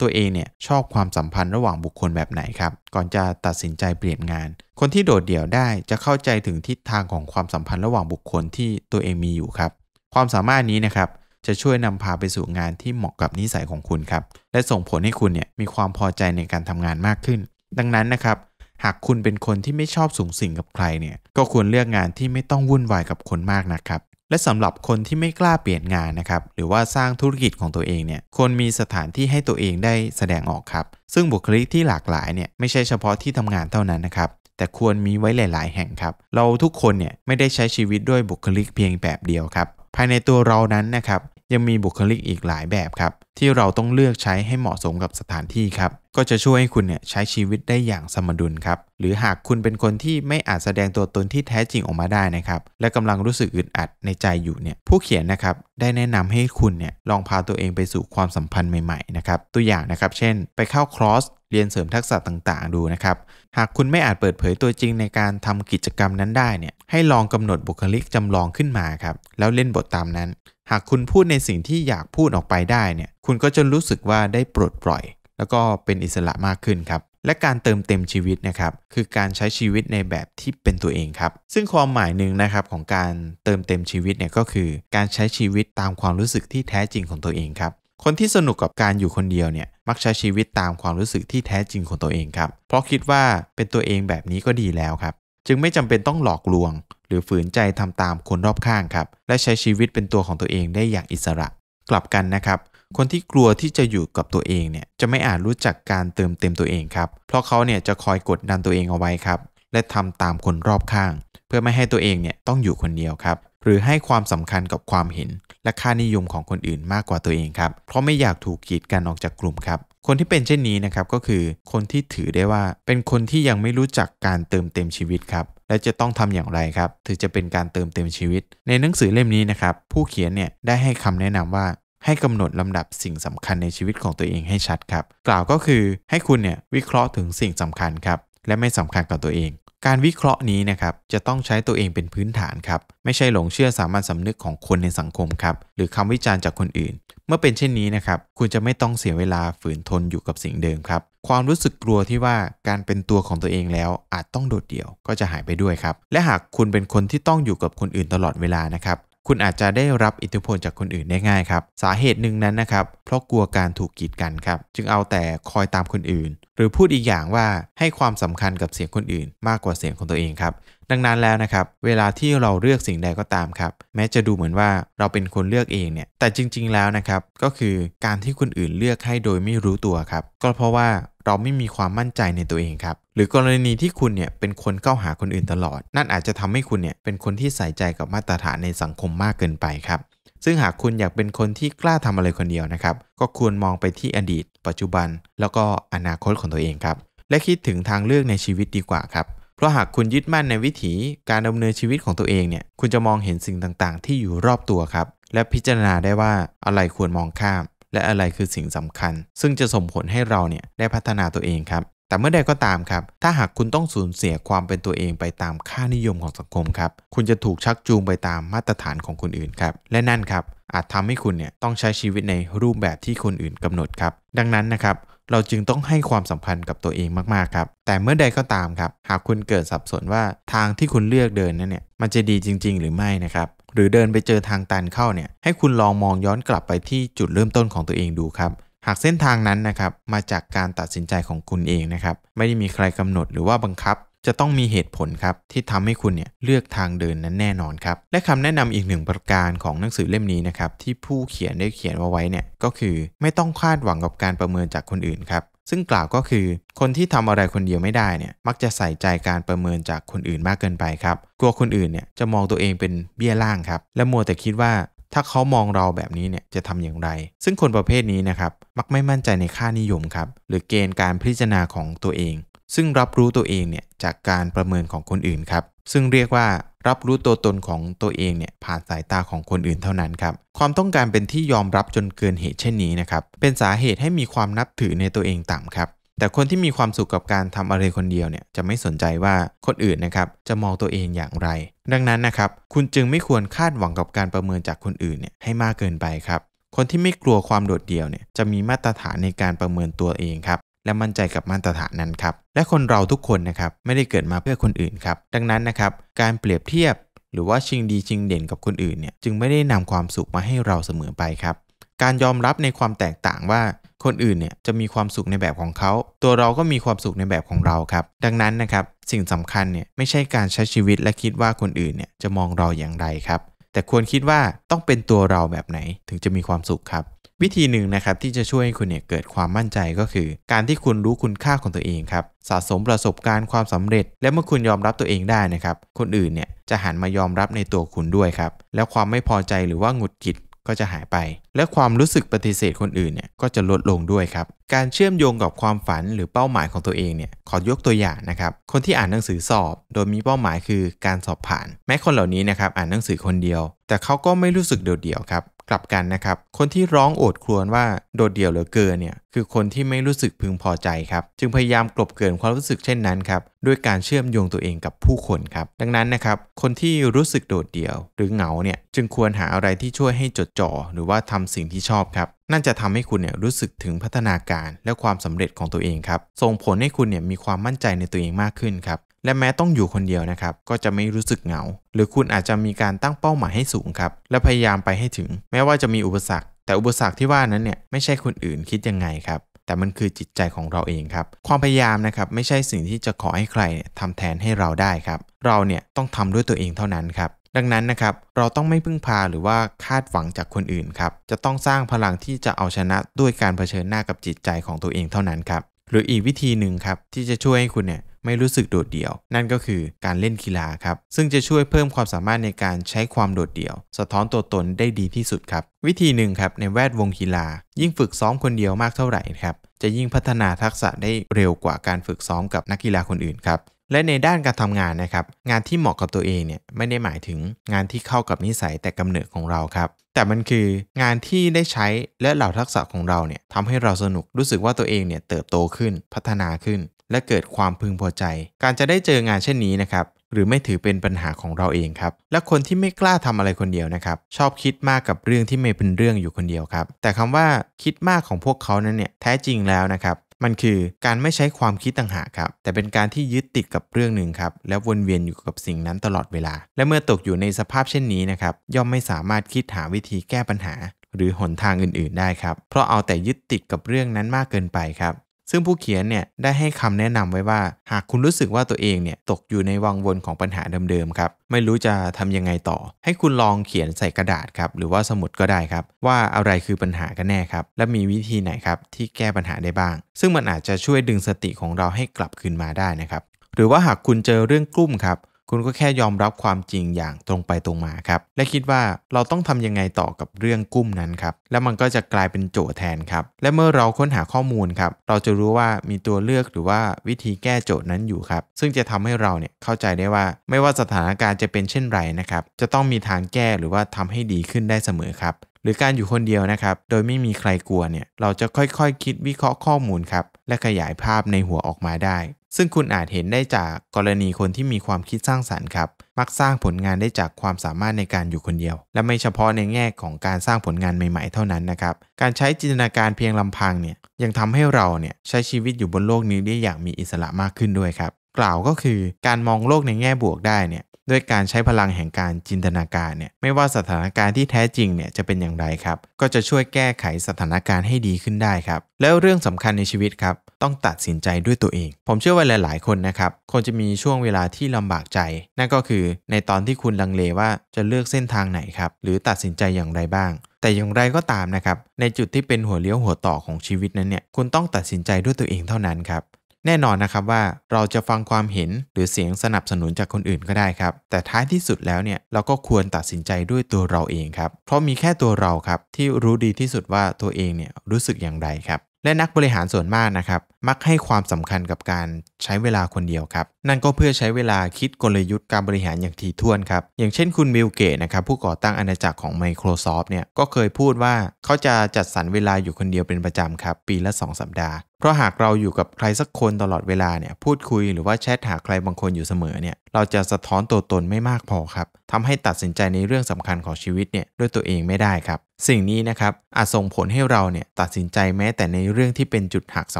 ตัวเองเนี่ยชอบความสัมพันธ์ระหว่างบุคคลแบบไหนครับก่อนจะตัดสินใจเปลี่ยนงาน คนที่โดดเดี่ยวได้จะเข้าใจถึงทิศทางของความสัมพันธ์ระหว่างบุคคลที่ตัวเองมีอยู่ครับความสามารถนี้นะครับจะช่วยนำพาไปสู่งานที่เหมาะกับนิสัยของคุณครับและส่งผลให้คุณเนี่ยมีความพอใจในการทำงานมากขึ้น ดังนั้นนะครับหากคุณเป็นคนที่ไม่ชอบสูงสิงกับใครเนี่ย ก็ควรเลือกงานที่ไม่ต้องวุ่นวายกับคนมากนะครับ และสำหรับคนที่ไม่กล้าเปลี่ยนงานนะครับ หรือว่าสร้างธุรกิจของตัวเองเนี่ย ควรมีสถานที่ให้ตัวเองได้แสดงออกครับ ซึ่งบุคลิกที่หลากหลายเนี่ยไม่ใช่เฉพาะที่ทำงานเท่านั้นนะครับ แต่ควรมีไว้หลาย ๆ แห่งครับ เราทุกคนเนี่ยไม่ได้ใช้ชีวิตด้วยบุคลิกเพียงแบบเดียวครับ ภายในตัวเรานั้นนะครับยังมีบุคลิกอีกหลายแบบครับที่เราต้องเลือกใช้ให้เหมาะสมกับสถานที่ครับก็จะช่วยให้คุณเนี่ยใช้ชีวิตได้อย่างสมดุลครับหรือหากคุณเป็นคนที่ไม่อาจแสดงตัวตนที่แท้จริงออกมาได้นะครับและกำลังรู้สึกอึดอัดในใจอยู่เนี่ยผู้เขียนนะครับได้แนะนำให้คุณเนี่ยลองพาตัวเองไปสู่ความสัมพันธ์ใหม่ๆนะครับตัวอย่างนะครับเช่นไปเข้าคลอสเรียนเสริมทักษะต่างๆ ดูนะครับหากคุณไม่อาจเปิดเผยตัวจริงในการทำกิจกรรมนั้นได้เนี่ยให้ลองกำหนดบุคลิกจำลองขึ้นมาครับแล้วเล่นบทตามนั้นหากคุณพูดในสิ่งที่อยากพูดออกไปได้เนี่ย คุณก็จะรู้สึกว่าได้ปลดปล่อย แล้วก็เป็นอิสระมากขึ้นครับ และการเติมเต็มชีวิตนะครับ คือการใช้ชีวิตในแบบที่เป็นตัวเองครับ ซึ่งความหมายหนึ่งนะครับของการเติมเต็มชีวิตเนี่ยก็คือ การใช้ชีวิตตามความรู้สึกที่แท้จริงของตัวเองครับ คนที่สนุกกับการอยู่คนเดียวเนี่ย มักใช้ชีวิตตามความรู้สึกที่แท้จริงของตัวเองครับ เพราะคิดว่าเป็นตัวเองแบบนี้ก็ดีแล้วครับจึงไม่จำเป็นต้องหลอกลวงหรือฝืนใจทำตามคนรอบข้างครับและใช้ชีวิตเป็นตัวของตัวเองได้อย่างอิสระ กลับกันนะครับ คนที่กลัวที่จะอยู่กับตัวเองเนี่ยจะไม่อาจรู้จักการเติมเต็มตัวเองครับเพราะเขาเนี่ยจะคอยกดดันตัวเองเอาไว้ครับและทำตามคนรอบข้าง เพื่อไม่ให้ตัวเองเนี่ยต้องอยู่คนเดียวครับ หรือให้ความสำคัญกับความเห็น และค่านิยมของคนอื่นมากกว่าตัวเองครับเพราะไม่อยากถูกกีดกันออกจากกลุ่มครับคนที่เป็นเช่นนี้นะครับก็คือคนที่ถือได้ว่าเป็นคนที่ยังไม่รู้จักการเติมเต็มชีวิตครับและจะต้องทำอย่างไรครับถึงจะเป็นการเติมเต็มชีวิต ในหนังสือเล่มนี้นะครับผู้เขียนเนี่ยได้ให้คำแนะนำว่าให้กำหนดลำดับสิ่งสำคัญในชีวิตของตัวเองให้ชัดครับกล่าวก็คือให้คุณเนี่ยวิเคราะห์ถึงสิ่งสำคัญครับและไม่สำคัญกับตัวเองการวิเคราะห์นี้นะครับจะต้องใช้ตัวเองเป็นพื้นฐานครับไม่ใช่หลงเชื่อสามัญสำนึกของคนในสังคมครับหรือคำวิจารณ์จากคนอื่น เมื่อเป็นเช่นนี้นะครับคุณจะไม่ต้องเสียเวลาฝืนทนอยู่กับสิ่งเดิมครับความรู้สึกกลัวที่ว่าการเป็นตัวของตัวเองแล้วอาจต้องโดดเดี่ยวก็จะหายไปด้วยครับและหากคุณเป็นคนที่ต้องอยู่กับคนอื่นตลอดเวลานะครับคุณอาจจะได้รับอิทธิพลจากคนอื่นได้ง่ายครับ สาเหตุหนึ่งนั้นนะครับ เพราะกลัวการถูกกีดกันครับ จึงเอาแต่คอยตามคนอื่น หรือพูดอีกอย่างว่าให้ความสำคัญกับเสียงคนอื่น มากกว่าเสียงของตัวเองครับดังนั้นแล้วนะครับเวลาที่เราเลือกสิ่งใดก็ตามครับ แม้จะดูเหมือนว่าเราเป็นคนเลือกเองเนี่ย แต่จริง ๆ แล้วนะครับก็คือการที่คนอื่นเลือกให้โดยไม่รู้ตัวครับก็เพราะว่าเราไม่มีความมั่นใจในตัวเองครับหรือกรณีที่คุณเนี่ยเป็นคนเข้าหาคนอื่นตลอด นั่นอาจจะทำให้คุณเนี่ยเป็นคนที่ใส่ใจกับมาตรฐานในสังคมมากเกินไปครับซึ่งหากคุณอยากเป็นคนที่กล้าทำอะไรคนเดียวนะครับ ก็ควรมองไปที่อดีต ปัจจุบัน แล้วก็อนาคตของตัวเองครับและคิดถึงทางเลือกในชีวิตดีกว่าครับพราะหากคุณยึดมั่นในวิถีการดำเนินชีวิตของตัวเองเนี่ย คุณจะมองเห็นสิ่งต่าง ๆ ที่อยู่รอบตัวครับ และพิจารณาได้ว่าอะไรควรมองข้าม และอะไรคือสิ่งสำคัญ ซึ่งจะส่งผลให้เราเนี่ยได้พัฒนาตัวเองครับ แต่เมื่อใดก็ตามครับ ถ้าหากคุณต้องสูญเสียความเป็นตัวเองไปตามค่านิยมของสังคมครับ คุณจะถูกชักจูงไปตามมาตรฐานของคนอื่นครับ และนั่นครับ อาจทำให้คุณเนี่ยต้องใช้ชีวิตในรูปแบบที่คนอื่นกำหนดครับ ดังนั้นนะครับเราจึงต้องให้ความสัมพันธ์กับตัวเองมาก ๆ ครับแต่เมื่อใดก็ตามครับหากคุณเกิดสับสนว่าทางที่คุณเลือกเดินนั้นเนี่ยมันจะดีจริง ๆ หรือไม่นะครับหรือเดินไปเจอทางตันเข้าเนี่ยให้คุณลองมองย้อนกลับไปที่จุดเริ่มต้นของตัวเองดูครับ หากเส้นทางนั้นนะครับมาจากการตัดสินใจของคุณเองนะครับไม่ได้มีใครกำหนดหรือว่าบังคับจะต้องมีเหตุผลครับที่ทำให้คุณเนี่ยเลือกทางเดินนั้นแน่นอนครับและคำแนะนำอีกหนึ่งประการของหนังสือเล่มนี้นะครับที่ผู้เขียนได้เขียนเอาไว้เนี่ยก็คือไม่ต้องคาดหวังกับการประเมินจากคนอื่นครับซึ่งกล่าวก็คือคนที่ทำอะไรคนเดียวไม่ได้เนี่ยมักจะใส่ใจการประเมินจากคนอื่นมากเกินไปครับกลัวคนอื่นเนี่ยจะมองตัวเองเป็นเบี้ยล่างครับและมัวแต่คิดว่าถ้าเขามองเราแบบนี้เนี่ยจะทำอย่างไร ซึ่งคนประเภทนี้นะครับมักไม่มั่นใจในค่านิยมครับหรือเกณฑ์การพิจารณาของตัวเองซึ่งรับรู้ตัวเองเนี่ยจากการประเมินของคนอื่นครับซึ่งเรียกว่ารับรู้ตัวตนของตัวเองเนี่ยผ่านสายตาของคนอื่นเท่านั้นครับความต้องการเป็นที่ยอมรับจนเกินเหตุเช่นนี้นะครับเป็นสาเหตุให้มีความนับถือในตัวเองต่ำครับแต่คนที่มีความสุขกับการทำอะไรคนเดียวเนี่ยจะไม่สนใจว่าคนอื่นนะครับจะมองตัวเองอย่างไร ดังนั้นนะครับคุณจึงไม่ควรคาดหวังกับการประเมินจากคนอื่นเนี่ยให้มากเกินไปครับ คนที่ไม่กลัวความโดดเดี่ยวเนี่ยจะมีมาตรฐานในการประเมินตัวเองครับและมั่นใจกับมาตรฐานนั้นครับและคนเราทุกคนนะครับไม่ได้เกิดมาเพื่อคนอื่นครับดังนั้นนะครับการเปรียบเทียบ หรือว่าชิงดีชิงเด่นกับคนอื่นเนี่ยจึงไม่ได้นำความสุขมาให้เราเสมอไปครับ การยอมรับในความแตกต่างว่า คนอื่นเนี่ยจะมีความสุขในแบบของเขา ตัวเราก็มีความสุขในแบบของเราครับ ดังนั้นนะครับสิ่งสำคัญเนี่ยไม่ใช่การใช้ชีวิตและคิดว่าคนอื่นเนี่ยจะมองเราอย่างไรครับ แต่ควรคิดว่าต้องเป็นตัวเราแบบไหนถึงจะมีความสุขครับวิธีหนึ่งนะครับที่จะช่วยให้คุณเนี่ยเกิดความมั่นใจก็คือ การที่คุณรู้คุณค่าของตัวเองครับสะสมประสบการณ์ความสำเร็จ และเมื่อคุณยอมรับตัวเองได้นะครับคนอื่นเนี่ยจะหันมายอมรับในตัวคุณด้วยครับแล้วความไม่พอใจหรือว่าหงุดหงิดก็จะหายไป และความรู้สึกปฏิเสธคนอื่นเนี่ยก็จะลดลงด้วยครับการเชื่อมโยงกับความฝันหรือเป้าหมายของตัวเองเนี่ยขอยกตัวอย่างนะครับคนที่อ่านหนังสือสอบโดยมีเป้าหมายคือการสอบผ่าน แม้คนเหล่านี้นะครับอ่านหนังสือคนเดียว แต่เขาก็ไม่รู้สึกเดีียวๆครับกลับกันนะครับ คนที่ร้องโอดครวญว่าโดดเดี่ยวเหลือเกินเนี่ยคือคนที่ไม่รู้สึกพึงพอใจครับ จึงพยายามกลบเกลื่อนความรู้สึกเช่นนั้นครับด้วยการเชื่อมโยงตัวเองกับผู้คนครับดังนั้นนะครับคนที่รู้สึกโดดเดี่ยว หรือเหงาเนี่ยจึงควรหาอะไรที่ช่วยให้จดจ่อหรือว่าทำสิ่งที่ชอบครับนั่นจะทำให้คุณเนี่ยรู้สึกถึงพัฒนาการ และความสำเร็จของตัวเองครับ ส่งผลให้คุณเนี่ยมีความมั่นใจในตัวเองมากขึ้นครับและแม้ต้องอยู่คนเดียวนะครับก็จะไม่รู้สึกเหงาหรือคุณอาจจะมีการตั้งเป้าหมายให้สูงครับและพยายามไปให้ถึงแม้ว่าจะมีอุปสรรคแต่อุปสรรคที่ว่านั้นเนี่ยไม่ใช่คนอื่นคิดยังไงครับแต่มันคือจิตใจของเราเองครับความพยายามนะครับไม่ใช่สิ่งที่จะขอให้ใคร ทำแทนให้เราได้ครับ เราเนี่ยต้องทำด้วยตัวเองเท่านั้นครับดังนั้นนะครับเราต้องไม่พึ่งพาหรือว่าคาดหวังจากคนอื่นครับจะต้องสร้างพลังที่จะเอาชนะด้วยการเผชิญหน้ากับจิตใจของตัวเองเท่านั้นครับหรืออีกวิธีหนึ่งครับที่จะช่วยให้คุณเนี่ยไม่รู้สึกโดดเดี่ยว นั่นก็คือการเล่นกีฬาครับ ซึ่งจะช่วยเพิ่มความสามารถในการใช้ความโดดเดี่ยว สะท้อนตัวตนได้ดีที่สุดครับ วิธีหนึ่งครับในแวดวงกีฬา ยิ่งฝึกซ้อมคนเดียวมากเท่าไหร่ครับ จะยิ่งพัฒนาทักษะได้เร็วกว่าการฝึกซ้อมกับนักกีฬาคนอื่นครับ และในด้านการทำงานนะครับงานที่เหมาะกับตัวเองเนี่ยไม่ได้หมายถึงงานที่เข้ากับนิสัยแต่กำเนิดของเราครับ แต่มันคือ งานที่ได้ใช้และเหล่าทักษะของเราเนี่ยทำให้เราสนุกรู้สึกว่าตัวเองเนี่ยเติบโตขึ้นพัฒนาขึ้นและเกิดความพึงพอใจ การจะได้เจองานเช่นนี้นะครับหรือไม่ถือเป็นปัญหาของเราเองครับ และคนที่ไม่กล้าทำอะไรคนเดียวนะครับ ชอบคิดมากกับเรื่องที่ไม่เป็นเรื่องอยู่คนเดียวครับแต่คำว่าคิดมากของพวกเขานั้นเนี่ยแท้จริงแล้วนะครับมันคือการไม่ใช้ความคิดต่างหากครับ แต่เป็นการที่ยึดติดกับเรื่องหนึ่งครับแล้ววนเวียนอยู่กับสิ่งนั้นตลอดเวลา และเมื่อตกอยู่ในสภาพเช่นนี้นะครับย่อมไม่สามารถคิดหาวิธีแก้ปัญหา หรือหนทางอื่นๆได้ครับเพราะเอาแต่ยึดติดกับเรื่องนั้นมากเกินไปครับซึ่งผู้เขียนเนี่ยได้ให้คำแนะนำไว้ว่า หากคุณรู้สึกว่าตัวเองเนี่ยตกอยู่ในวังวนของปัญหาเดิมๆครับไม่รู้จะทำยังไงต่อ ให้คุณลองเขียนใส่กระดาษครับ หรือว่าสมุดก็ได้ครับ ว่าอะไรคือปัญหากันแน่ครับ และมีวิธีไหนครับที่แก้ปัญหาได้บ้าง ซึ่งมันอาจจะช่วยดึงสติของเราให้กลับคืนมาได้นะครับหรือว่าหากคุณเจอเรื่องกลุ้มครับคุณก็แค่ยอมรับความจริงอย่างตรงไปตรงมาครับและคิดว่าเราต้องทำยังไงต่อกับเรื่องกุ้มนั้นครับแล้วมันก็จะกลายเป็นโจทย์แทนครับและเมื่อเราค้นหาข้อมูลครับเราจะรู้ว่ามีตัวเลือกหรือว่าวิธีแก้โจทย์นั้นอยู่ครับซึ่งจะทำให้เราเนี่ยเข้าใจได้ว่าไม่ว่าสถานการณ์จะเป็นเช่นไรนะครับจะต้องมีทางแก้หรือว่าทำให้ดีขึ้นได้เสมอครับหรือการอยู่คนเดียวนะครับ โดยไม่มีใครกลัวเนี่ย เราจะค่อยๆคคิดวิเคราะห์ข้อมูลครับ และขยายภาพในหัวออกมาได้ ซึ่งคุณอาจเห็นได้จากกรณีคนที่มีความคิดสร้างสารรค์ครับ มักสร้างผลงานได้จากความสามารถในการอยู่คนเดียว และไม่เฉพาะในแง่ของการสร้างผลงานใหม่ๆเท่านั้นนะครับ การใช้จินตนาการเพียงลำพังเนี่ย ยังทำให้เราเนี่ยใช้ชีวิตอยู่บนโลกนี้ได้อย่างมีอิสระมากขึ้นด้วยครับ กล่าวก็คือ การมองโลกในแง่บวกได้เนี่ยด้วยการใช้พลังแห่งการจินตนาการเนี่ยไม่ว่าสถานการณ์ที่แท้จริงเนี่ยจะเป็นอย่างไรครับ ก็จะช่วยแก้ไขสถานการณ์ให้ดีขึ้นได้ครับ แล้วเรื่องสำคัญในชีวิตครับ ต้องตัดสินใจด้วยตัวเอง ผมเชื่อว่าหลายๆคนนะครับคนจะมีช่วงเวลาที่ลำบากใจ นั่นก็คือในตอนที่คุณลังเลว่าจะเลือกเส้นทางไหนครับหรือตัดสินใจอย่างไรบ้าง แต่อย่างไรก็ตามนะครับในจุดที่เป็นหัวเลี้ยวหัวต่อของชีวิตนั้นเนี่ยคุณต้องตัดสินใจด้วยตัวเองเท่านั้นครับแน่นอนนะครับว่าเราจะฟังความเห็นหรือเสียงสนับสนุนจากคนอื่นก็ได้ครับ แต่ท้ายที่สุดแล้วเนี่ย เราก็ควรตัดสินใจด้วยตัวเราเองครับ เพราะมีแค่ตัวเราครับ ที่รู้ดีที่สุดว่าตัวเองเนี่ยรู้สึกอย่างไรครับและนักบริหารส่วนมากนะครับมักให้ความสำคัญกับการใช้เวลาคนเดียวครับ นั่นก็เพื่อใช้เวลาคิดกลยุทธ์การบริหารอย่างถี่ถ้วนครับ อย่างเช่นคุณบิลเกตนะครับ ผู้ก่อตั้งอาณาจักรของ Microsoft เนี่ยก็เคยพูดว่าเขาจะจัดสรรเวลาอยู่คนเดียวเป็นประจำครับ ปีละ2สัปดาห์ เพราะหากเราอยู่กับใครสักคนตลอดเวลาเนี่ยพูดคุยหรือว่าแชทหาใครบางคนอยู่เสมอเนี่ยเราจะสะท้อนตัวตนไม่มากพอครับทำให้ตัดสินใจในเรื่องสำคัญของชีวิตเนี่ยด้วยตัวเองไม่ได้ครับสิ่งนี้นะครับอาจส่งผลให้เราเนี่ยตัดสินใจแม้แต่ในเรื่องที่เป็นจุดหักส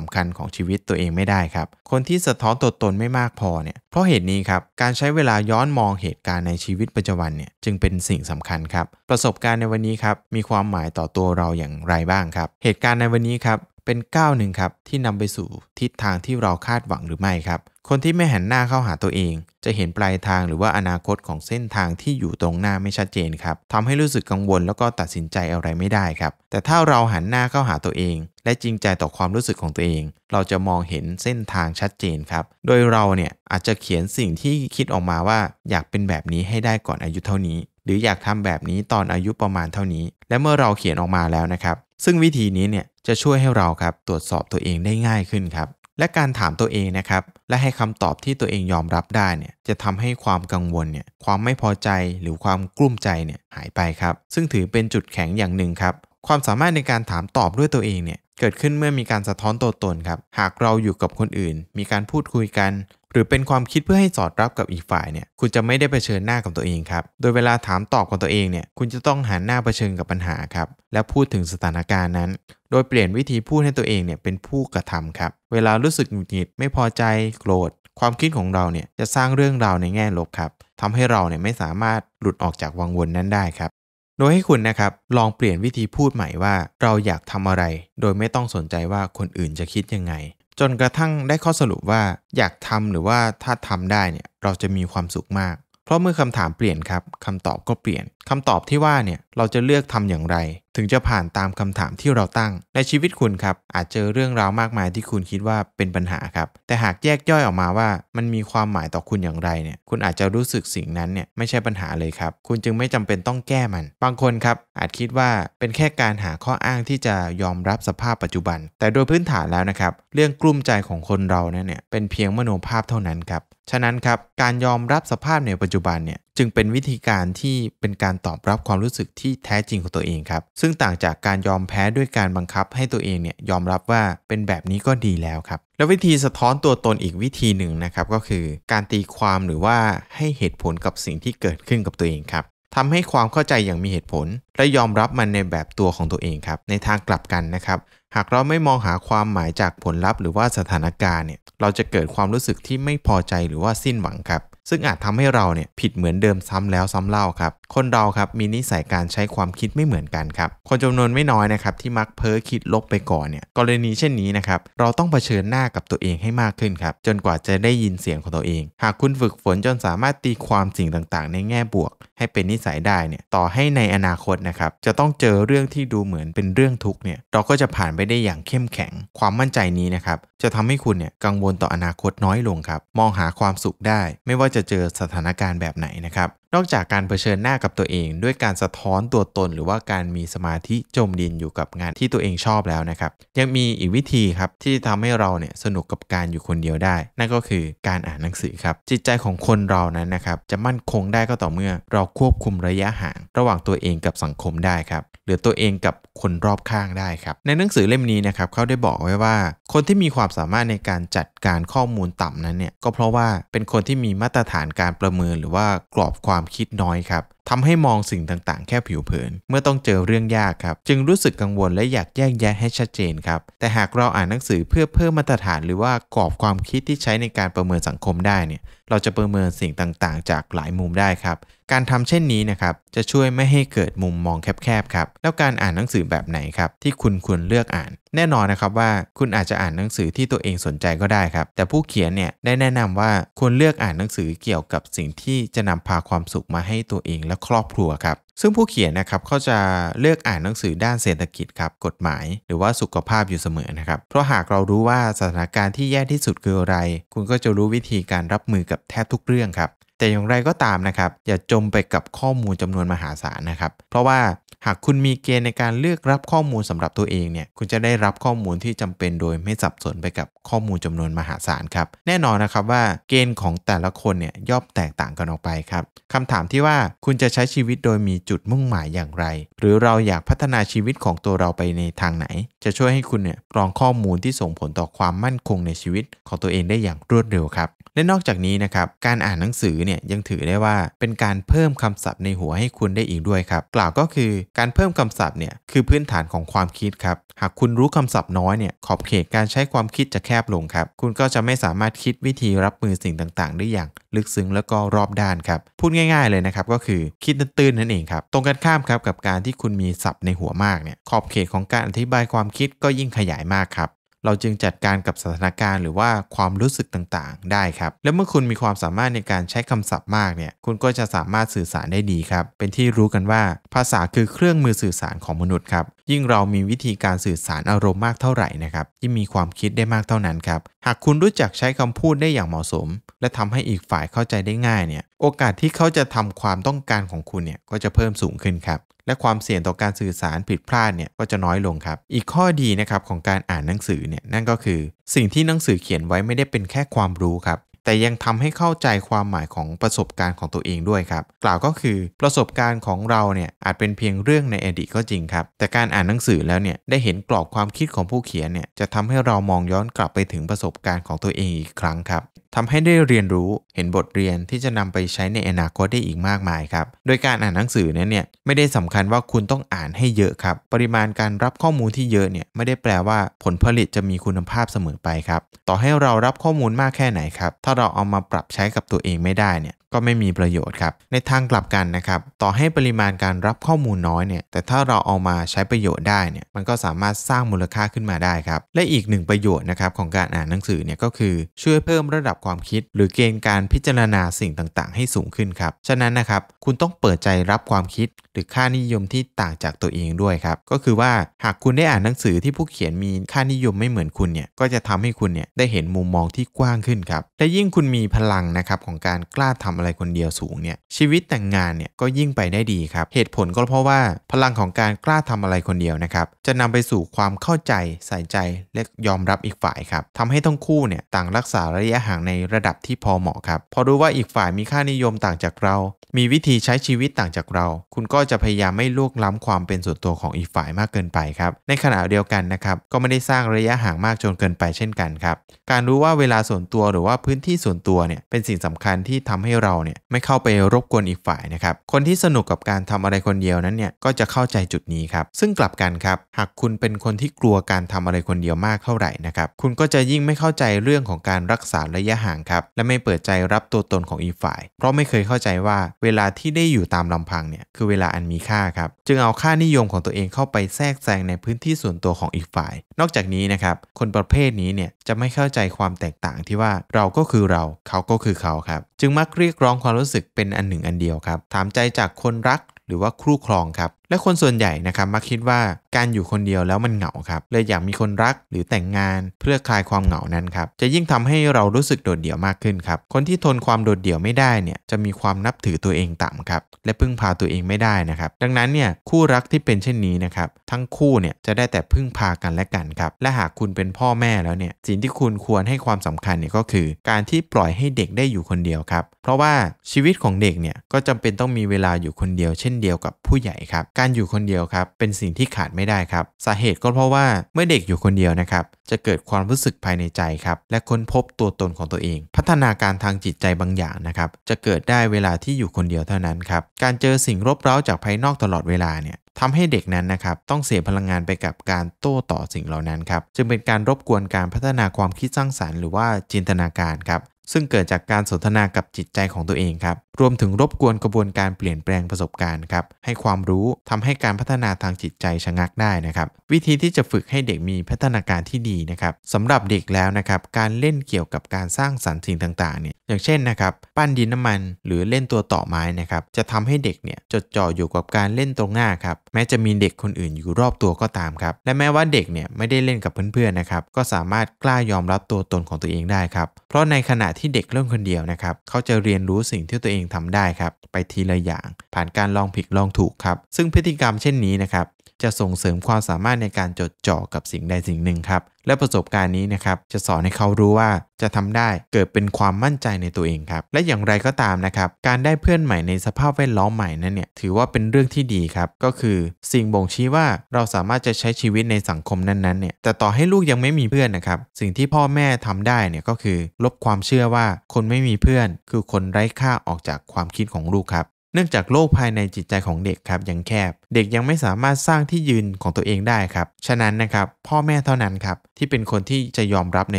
ำคัญของชีวิตตัวเองไม่ได้ครับ คนที่สะท้อนตัวตนไม่มากพอเนี่ย เพราะเหตุนี้ครับ การใช้เวลาย้อนมองเหตุการณ์ในชีวิตปัจจุบันเนี่ยจึงเป็นสิ่งสำคัญครับ ประสบการณ์ในวันนี้ครับ มีความหมายต่อตัวเราอย่างไรบ้างครับ เหตุการณ์ในวันนี้ครับเป็นก้าวหนึ่งครับ ที่นำไปสู่ทิศทางที่เราคาดหวังหรือไม่ครับคนที่ไม่หันหน้าเข้าหาตัวเองจะเห็นปลายทางหรือว่าอนาคตของเส้นทางที่อยู่ตรงหน้าไม่ชัดเจนครับทำให้รู้สึกกังวลแล้วก็ตัดสินใจอะไรไม่ได้ครับแต่ถ้าเราหันหน้าเข้าหาตัวเอง และจริงใจต่อความรู้สึกของตัวเอง เราจะมองเห็นเส้นทางชัดเจนครับโดยเราเนี่ยอาจจะเขียนสิ่งที่คิดออกมาว่าอยากเป็นแบบนี้ให้ได้ก่อนอายุเท่านี้หรืออยากทำแบบนี้ตอนอายุประมาณเท่านี้ และเมื่อเราเขียนออกมาแล้วนะครับ ซึ่งวิธีนี้เนี่ยจะช่วยให้เราครับตรวจสอบตัวเองได้ง่ายขึ้นครับ และการถามตัวเองนะครับและให้คำตอบที่ตัวเองยอมรับได้เนี่ยจะทำให้ความกังวลเนี่ยความไม่พอใจหรือความกลุ้มใจเนี่ยหายไปครับซึ่งถือเป็นจุดแข็งอย่างหนึ่งครับความสามารถในการถามตอบด้วยตัวเองเนี่ยเกิดขึ้นเมื่อมีการสะท้อนตัวตนครับหากเราอยู่กับคนอื่น มีการพูดคุยกันหรือเป็นความคิดเพื่อให้สอดรับกับอีกฝ่ายเนี่ย คุณจะไม่ได้เผชิญหน้ากับตัวเองครับ โดยเวลาถามตอบกับตัวเองเนี่ย คุณจะต้องหันหน้าเผชิญกับปัญหาครับ และพูดถึงสถานการณ์นั้น โดยเปลี่ยนวิธีพูดให้ตัวเองเนี่ยเป็นผู้กระทำครับ เวลารู้สึกหงุดหงิดไม่พอใจโกรธ ความคิดของเราเนี่ยจะสร้างเรื่องราวในแง่ลบครับทำให้เราเนี่ยไม่สามารถหลุดออกจากวังวนนั้นได้ครับ โดยให้คุณนะครับ ลองเปลี่ยนวิธีพูดใหม่ว่า เราอยากทำอะไร โดยไม่ต้องสนใจว่าคนอื่นจะคิดยังไงจนกระทั่งได้ข้อสรุปว่า อยากทำหรือว่าถ้าทำได้เนี่ยเราจะมีความสุขมาก เพราะเมื่อคำถามเปลี่ยนครับคำตอบก็เปลี่ยน คำตอบที่ว่าเนี่ยเราจะเลือกทำอย่างไรถึงจะผ่านตามคำถามที่เราตั้ง ในชีวิตคุณครับอาจเจอเรื่องราวมากมายที่คุณคิดว่าเป็นปัญหาครับ แต่หากแยกย่อยออกมาว่า มันมีความหมายต่อคุณอย่างไรเนี่ยคุณอาจจะรู้สึกสิ่งนั้นเนี่ยไม่ใช่ปัญหาเลยครับคุณจึงไม่จำเป็นต้องแก้มัน บางคนครับอาจคิดว่าเป็นแค่การหาข้ออ้างที่จะยอมรับสภาพปัจจุบัน แต่โดยพื้นฐานแล้วนะครับเรื่องกลุ้มใจของคนเราเนี่ยเป็นเพียงมโนภาพเท่านั้นครับฉะนั้นครับการยอมรับสภาพในปัจจุบันเนี่ยจึงเป็นวิธีการที่เป็นการตอบรับความรู้สึกที่แท้จริงของตัวเองครับซึ่งต่างจากการยอมแพ้ด้วยการบังคับให้ตัวเองเนี่ยยอมรับว่าเป็นแบบนี้ก็ดีแล้วครับและวิธีสะท้อนตัวตนอีกวิธีหนึ่งนะครับก็คือการตีความหรือว่าให้เหตุผลกับสิ่งที่เกิดขึ้นกับตัวเองครับทำให้ความเข้าใจอย่างมีเหตุผล และยอมรับมันในแบบตัวของตัวเองครับในทางกลับกันนะครับหากเราไม่มองหาความหมายจากผลลัพธ์หรือว่าสถานการณ์เนี่ยเราจะเกิดความรู้สึกที่ไม่พอใจหรือว่าสิ้นหวังครับซึ่งอาจทำให้เราเนี่ยผิดเหมือนเดิมซ้ำแล้วซ้ำเล่าครับ คนเราครับมีนิสัยการใช้ความคิดไม่เหมือนกันครับ คนจำนวนไม่น้อยนะครับที่มักเพ้อคิดลบไปก่อนเนี่ยกรณีเช่นนี้นะครับเราต้องเผชิญหน้ากับตัวเองให้มากขึ้นครับ จนกว่าจะได้ยินเสียงของตัวเอง หากคุณฝึกฝนจนสามารถตีความสิ่งต่างๆ ในแง่บวก ให้เป็นนิสัยได้เนี่ยต่อให้ในอนาคตนะครับจะต้องเจอเรื่องที่ดูเหมือนเป็นเรื่องทุกข์เนี่ยเราก็จะผ่านไปได้อย่างเข้มแข็งความมั่นใจนี้นะครับจะทำให้คุณเนี่ยกังวลต่ออนาคตน้อยลงครับมองหาความสุขได้ไม่ว่าจะเจอสถานการณ์แบบไหนนะครับนอกจากการเผชิญหน้ากับตัวเองด้วยการสะท้อนตัวตน หรือว่าการมีสมาธิจมดินอยู่กับงานที่ตัวเองชอบแล้วนะครับ ยังมีอีกวิธีครับ ที่ทำให้เราเนี่ยสนุกกับการอยู่คนเดียวได้ นั่นก็คือการอ่านหนังสือครับ จิตใจของคนเรานั้นนะครับจะมั่นคงได้ก็ต่อเมื่อ เราควบคุมระยะห่าง ระหว่างตัวเองกับสังคมได้ครับ หรือตัวเองกับคนรอบข้างได้ครับในหนังสือเล่มนี้นะครับเขาได้บอกไว้ว่า คนที่มีความสามารถในการจัดการข้อมูลต่ำนั้นเนี่ยก็เพราะว่าเป็นคนที่มีมาตรฐานการประเมินหรือว่ากรอบความความคิดน้อยครับทำให้มองสิ่งต่างๆ แค่ผิวเผิน เมื่อต้องเจอเรื่องยากครับ จึงรู้สึกกังวลและอยากแยกแยะให้ชัดเจนครับ แต่หากเราอ่านหนังสือเพื่อเพิ่มมาตรฐานหรือว่ากรอบความคิดที่ใช้ ในการประเมินสังคมได้เนี่ย เราจะประเมินสิ่งต่างๆ จากหลายมุมได้ครับ การทำเช่นนี้นะครับ จะช่วยไม่ให้เกิดมุมมองแคบๆครับ แล้วการอ่านหนังสือแบบไหนครับที่คุณควรเลือกอ่าน แน่นอนนะครับว่า คุณอาจจะอ่านหนังสือที่ตัวเองสนใจก็ได้ครับ แต่ผู้เขียนเนี่ยได้แนะนำว่าควรเลือกอ่านหนังสือเกี่ยวกับสิ่งที่จะนำพาความสุขมาให้ตัวเองและครอบครัวครับ ซึ่งผู้เขียนนะครับเขาจะเลือกอ่านหนังสือด้านเศรษฐกิจครับ กฎหมาย หรือว่าสุขภาพอยู่เสมอนะครับ เพราะหากเรารู้ว่าสถานการณ์ที่แย่ที่สุดคืออะไร คุณก็จะรู้วิธีการรับมือกับแทบทุกเรื่องครับแต่อย่างไรก็ตามนะครับอย่าจมไปกับข้อมูลจำนวนมหาศาลนะครับเพราะว่าหากคุณมีเกณฑ์ในการเลือกรับข้อมูลสำหรับตัวเองเนี่ยคุณจะได้รับข้อมูลที่จำเป็นโดยไม่สับสนไปกับข้อมูลจำนวนมหาศาลครับแน่นอนนะครับว่าเกณฑ์ของแต่ละคนเนี่ยย่อมแตกต่างกันออกไปครับคำถามที่ว่าคุณจะใช้ชีวิตโดยมีจุดมุ่งหมายอย่างไร หรือเราอยากพัฒนาชีวิตของตัวเราไปในทางไหน จะช่วยให้คุณเนี่ยกรองข้อมูลที่ส่งผลต่อความมั่นคงในชีวิตของตัวเองได้อย่างรวดเร็วครับและนอกจากนี้นะครับการอ่านหนังสือเนี่ยเนี่ยยังถือได้ว่าเป็นการเพิ่มคำศัพท์ในหัวให้คุณได้อีกด้วยครับ กล่าวก็คือการเพิ่มคำศัพท์เนี่ยคือพื้นฐานของความคิดครับ หากคุณรู้คำศัพท์น้อยเนี่ยขอบเขตการใช้ความคิดจะแคบลงครับคุณก็จะไม่สามารถคิดวิธีรับมือสิ่งต่างๆ ได้อย่าง ลึกซึ้งแล้วก็รอบด้านครับพูดง่ายๆเลยนะครับก็คือคิดตื้นๆนั่นเองครับ ตรงกันข้ามครับกับการที่คุณมีศัพท์ในหัวมากเนี่ยขอบเขตของการอธิบายความคิดก็ยิ่งขยายมากครับเราจึงจัดการกับสถานการณ์หรือว่าความรู้สึกต่างๆ ได้ครับ และเมื่อคุณมีความสามารถในการใช้คำศัพท์มากเนี่ย คุณก็จะสามารถสื่อสารได้ดีครับ เป็นที่รู้กันว่าภาษาคือเครื่องมือสื่อสารของมนุษย์ครับยิ่งเรามีวิธีการสื่อสารอารมณ์มากเท่าไหร่นะครับยิ่งมีความคิดได้มากเท่านั้นครับ หากคุณรู้จักใช้คำพูดได้อย่างเหมาะสม และทำให้อีกฝ่ายเข้าใจได้ง่ายเนี่ย โอกาสที่เขาจะทำความต้องการของคุณเนี่ยก็จะเพิ่มสูงขึ้นครับ และความเสี่ยงต่อการสื่อสารผิดพลาดเนี่ยก็จะน้อยลงครับ อีกข้อดีนะครับของการอ่านหนังสือเนี่ยนั่นก็คือสิ่งที่หนังสือเขียนไว้ไม่ได้เป็นแค่ความรู้ครับแต่ยังทำให้เข้าใจความหมายของประสบการณ์ของตัวเองด้วยครับ กล่าวก็คือประสบการณ์ของเราเนี่ยอาจเป็นเพียงเรื่องในอดีตก็จริงครับ แต่การอ่านหนังสือแล้วเนี่ยได้เห็นกรอบความคิดของผู้เขียนเนี่ยจะทำให้เรามองย้อนกลับไปถึงประสบการณ์ของตัวเองอีกครั้งครับทำให้ได้เรียนรู้เห็นบทเรียนที่จะนำไปใช้ในอนาคตได้อีกมากมายครับโดยการอ่านหนังสือนั้นเนี่ยไม่ได้สำคัญว่าคุณต้องอ่านให้เยอะครับ ปริมาณการรับข้อมูลที่เยอะเนี่ยไม่ได้แปลว่าผลผลิตจะมีคุณภาพเสมอไปครับ ต่อให้เรารับข้อมูลมากแค่ไหนครับถ้าเราเอามาปรับใช้กับตัวเองไม่ได้เนี่ยก็ไม่มีประโยชน์ครับ ในทางกลับกันนะครับ ต่อให้ปริมาณการรับข้อมูลน้อยเนี่ย แต่ถ้าเราเอามาใช้ประโยชน์ได้เนี่ย มันก็สามารถสร้างมูลค่าขึ้นมาได้ครับ และอีกหนึ่งประโยชน์นะครับของการอ่านหนังสือเนี่ยก็คือช่วยเพิ่มระดับความคิดหรือเกณฑ์การพิจารณาสิ่งต่างๆ ให้สูงขึ้นครับ ฉะนั้นนะครับคุณต้องเปิดใจรับความคิดหรือค่านิยมที่ต่างจากตัวเองด้วยครับ ก็คือว่าหากคุณได้อ่านหนังสือที่ผู้เขียนมีค่านิยมไม่เหมือนคุณเนี่ย ก็จะทำให้คุณเนี่ยได้เห็นมุมมองที่กว้างขึ้นครับและยิ่งคุณมีพลังนะครับของการกล้าทำอะไรคนเดียวสูงเนี่ยชีวิตแต่งงานเนี่ยก็ยิ่งไปได้ดีครับ เหตุผลก็เพราะว่าพลังของการกล้าทำอะไรคนเดียวนะครับจะนำไปสู่ความเข้าใจ ใส่ใจและยอมรับอีกฝ่ายครับทำให้ทั้งคู่เนี่ยต่างรักษาระยะห่างในระดับที่พอเหมาะครับพอรู้ว่าอีกฝ่ายมีค่านิยมต่างจากเรา มีวิธีใช้ชีวิตต่างจากเรา คุณก็จะพยายามไม่ลวกล้ำความเป็นส่วนตัวของอีกฝ่ายมากเกินไปครับ ในขณะเดียวกันนะครับก็ไม่ได้สร้างระยะห่างมากจนเกินไป เช่นกันครับการรู้ว่าเวลาส่วนตัวหรือว่าพื้นที่ส่วนตัวเนี่ยเป็นสิ่งสำคัญที่ทำให้เราราเนี่ยไม่เข้าไปรบกวนอีกฝ่ายนะครับ คนที่สนุกกับการทำอะไรคนเดียวนั้นเนี่ยก็จะเข้าใจจุดนี้ครับ ซึ่งกลับกันครับ หากคุณเป็นคนที่กลัวการทำอะไรคนเดียวมากเท่าไหร่นะครับ คุณก็จะยิ่งไม่เข้าใจเรื่องของการรักษาระยะห่างครับ และไม่เปิดใจรับตัวตนของอีกฝ่าย เพราะไม่เคยเข้าใจว่าเวลาที่ได้อยู่ตามลำพังเนี่ยคือเวลาอันมีค่าครับ จึงเอาค่านิยมของตัวเองเข้าไปแทรกแซงในพื้นที่ส่วนตัวของอีกฝ่าย นอกจากนี้นะครับ คนประเภทนี้เนี่ยจะไม่เข้าใจความแตกต่างที่ว่าเราก็คือเรา เขาก็คือเขาครับ จึงมักเรียกกรองความรู้สึกเป็นอันหนึ่งอันเดียวครับ ถามใจจากคนรักหรือว่าคู่ครองครับและคนส่วนใหญ่นะครับมักคิดว่าการอยู่คนเดียวแล้วมันเหงาครับเลยอยากมีคนรักหรือแต่งงานเพื่อคลายความเหงานั้นครับจะยิ่งทำให้เรารู้สึกโดดเดี่ยวมากขึ้นครับ คนที่ทนความโดดเดี่ยวไม่ได้เนี่ยจะมีความนับถือตัวเองต่ำครับและพึ่งพาตัวเองไม่ได้นะครับ ดังนั้นเนี่ยคู่รักที่เป็นเช่นนี้นะครับทั้งคู่เนี่ยจะได้แต่พึ่งพากันและกันครับและหากคุณเป็นพ่อแม่แล้วเนี่ยสิ่งที่คุณควรให้ความสำคัญเนี่ยก็คือ การที่ปล่อยให้เด็กได้อยู่คนเดียวครับเพราะว่าชีวิตของเด็กเนี่ยก็จำเป็นต้องมีเวลาอยู่คนเดียว เช่นเดียวกับผู้ใหญ่ครับการอยู่คนเดียวครับเป็นสิ่งที่ขาดไม่ได้ครับสาเหตุก็เพราะว่าเมื่อเด็กอยู่คนเดียวนะครับ จะเกิดความรู้สึกภายในใจครับและค้นพบตัวตนของตัวเอง พัฒนาการทางจิตใจบางอย่างนะครับ จะเกิดได้เวลาที่อยู่คนเดียวเท่านั้นครับการเจอสิ่งรบเร้าจากภายนอกตลอดเวลาเนี่ยทำให้เด็กนั้นนะครับต้องเสียพลังงานไปกับการโต้ตอบสิ่งเหล่านั้นครับจึงเป็นการรบกวนการพัฒนาความคิดสร้างสารรค์หรือว่าจินตนาการครับซึ่งเกิดจากการสนทนากับจิตใจของตัวเองครับ รวมถึงรบกวนกระบวนการเปลี่ยนแปลงประสบการณ์ครับ ให้ความรู้ทำให้การพัฒนาทางจิตใจชะงักได้นะครับ วิธีที่จะฝึกให้เด็กมีพัฒนาการที่ดีนะครับสำหรับเด็กแล้วนะครับการเล่นเกี่ยวกับการสร้างสรรค์สิ่งต่างๆเนี่ยอย่างเช่นนะครับปั้นดินน้ำมันหรือเล่นตัวต่อไม้นะครับจะทำให้เด็กเนี่ยจดจ่ออยู่กับการเล่นตรงหน้าครับแม้จะมีเด็กคนอื่นอยู่รอบตัวก็ตามครับและแม้ว่าเด็กเนี่ยไม่ได้เล่นกับเพื่อนๆนะครับก็สามารถกล้ายอมรับตัวตนของตัวเองได้ครับเพราะในขณะที่เด็กเล่นคนเดียวนะครับเขาจะเรียนรู้สิ่งที่ตัวเองทำได้ครับไปทีละอย่าง ผ่านการลองผิดลองถูกครับซึ่งพฤติกรรมเช่นนี้นะครับจะส่งเสริมความสามารถในการจดจ่อกับสิ่งใดสิ่งหนึ่งครับและประสบการณ์นี้นะครับจะสอนให้เขารู้ว่าจะทำได้เกิดเป็นความมั่นใจในตัวเองครับ และอย่างไรก็ตามนะครับการได้เพื่อนใหม่ในสภาพแวดล้อมใหม่นั้นเนี่ยถือว่าเป็นเรื่องที่ดีครับ ก็คือสิ่งบ่งชี้ว่าเราสามารถจะใช้ชีวิตในสังคมนั้นๆเนี่ยแต่ต่อให้ลูกยังไม่มีเพื่อนนะครับ สิ่งที่พ่อแม่ทำได้เนี่ยก็คือ ลบความเชื่อว่าคนไม่มีเพื่อน คือคนไร้ค่าออกจากความคิดของลูกครับเนื่องจากโลกภายในจิตใจของเด็กครับยังแคบ เด็กยังไม่สามารถสร้างที่ยืนของตัวเองได้ครับฉะนั้นนะครับพ่อแม่เท่านั้นครับที่เป็นคนที่จะยอมรับใน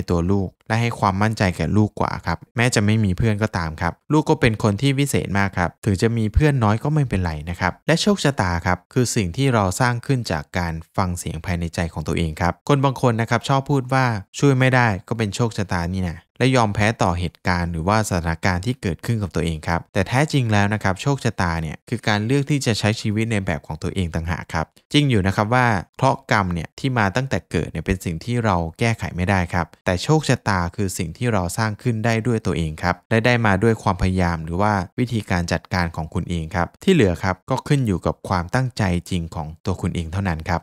ตัวลูก และให้ความมั่นใจแก่ลูกกว่าครับแม้จะไม่มีเพื่อนก็ตามครับลูกก็เป็นคนที่วิเศษมากครับถึงจะมีเพื่อนน้อยก็ไม่เป็นไรนะครับและโชคชะตาครับคือสิ่งที่เราสร้างขึ้นจากการฟังเสียงภายในใจของตัวเองครับคนบางคนนะครับชอบพูดว่าช่วยไม่ได้ก็เป็นโชคชะตานี่นะและยอมแพ้ต่อเหตุการณ์หรือว่าสถานการณ์ที่เกิดขึ้นกับตัวเองครับ แต่แท้จริงแล้วนะครับโชคชะตาเนี่ยคือการเลือกที่จะใช้ชีวิตในแบบของตัวเองต่างหากครับจริงอยู่นะครับว่าเคราะกรรมเนี่ยที่มาตั้งแต่เกิดเนี่ยเป็นสิ่งที่เราแก้ไขไม่ได้ครับแต่โชคชะตาคือสิ่งที่เราสร้างขึ้นได้ด้วยตัวเองครับและได้มาด้วยความพยายามหรือว่าวิธีการจัดการของคุณเองครับที่เหลือครับ ก็ขึ้นอยู่กับความตั้งใจจริงของตัวคุณเองเท่านั้นครับ